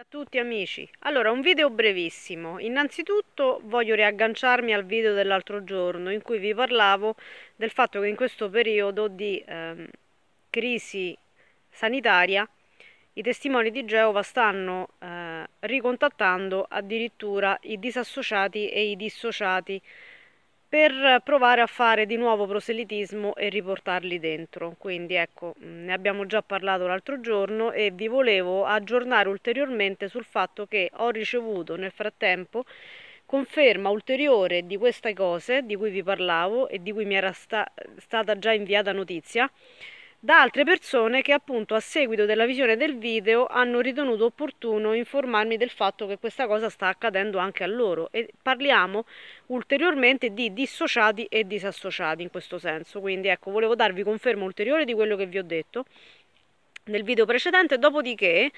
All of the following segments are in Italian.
a tutti amici allora un video brevissimo innanzitutto voglio riagganciarmi al video dell'altro giorno in cui vi parlavo del fatto che in questo periodo di eh, crisi sanitaria i testimoni di Geova stanno eh, ricontattando addirittura i disassociati e i dissociati per provare a fare di nuovo proselitismo e riportarli dentro. Quindi ecco, mm, ne abbiamo già parlato l'altro giorno e vi volevo aggiornare ulteriormente sul fatto che ho ricevuto nel frattempo conferma ulteriore di queste cose di cui vi parlavo e di cui mi era sta stata già inviata notizia da altre persone che appunto a seguito della visione del video hanno ritenuto opportuno informarmi del fatto che questa cosa sta accadendo anche a loro e parliamo ulteriormente di dissociati e disassociati in questo senso quindi ecco volevo darvi conferma ulteriore di quello che vi ho detto nel video precedente dopodiché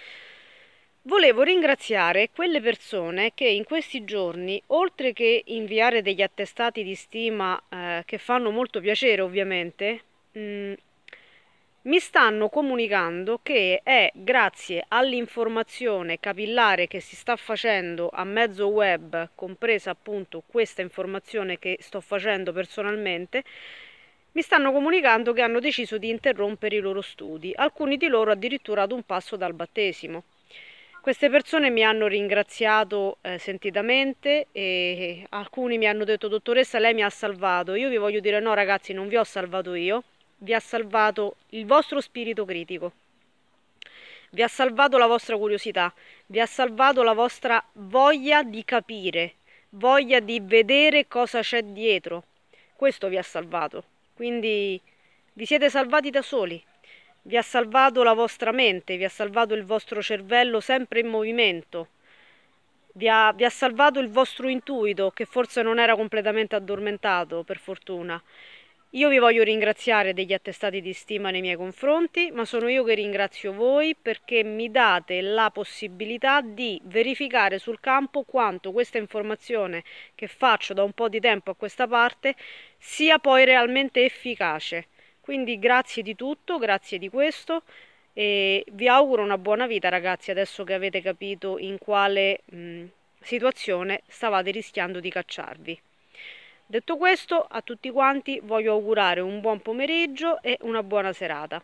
Volevo ringraziare quelle persone che in questi giorni, oltre che inviare degli attestati di stima eh, che fanno molto piacere ovviamente, mh, mm, mi stanno comunicando che è grazie all'informazione capillare che si sta facendo a mezzo web, compresa appunto questa informazione che sto facendo personalmente, mi stanno comunicando che hanno deciso di interrompere i loro studi, alcuni di loro addirittura ad un passo dal battesimo. Queste persone mi hanno ringraziato eh, sentitamente e alcuni mi hanno detto dottoressa lei mi ha salvato, io vi voglio dire no ragazzi non vi ho salvato io, vi ha salvato il vostro spirito critico, vi ha salvato la vostra curiosità, vi ha salvato la vostra voglia di capire, voglia di vedere cosa c'è dietro. Questo vi ha salvato. Quindi vi siete salvati da soli. Vi ha salvato la vostra mente, vi ha salvato il vostro cervello sempre in movimento. Vi ha, vi ha salvato il vostro intuito, che forse non era completamente addormentato, per fortuna. Io vi voglio ringraziare degli attestati di stima nei miei confronti, ma sono io che ringrazio voi perché mi date la possibilità di verificare sul campo quanto questa informazione che faccio da un po' di tempo a questa parte sia poi realmente efficace. Quindi grazie di tutto, grazie di questo e vi auguro una buona vita ragazzi adesso che avete capito in quale mh, situazione stavate rischiando di cacciarvi. Detto questo, a tutti quanti voglio augurare un buon pomeriggio e una buona serata.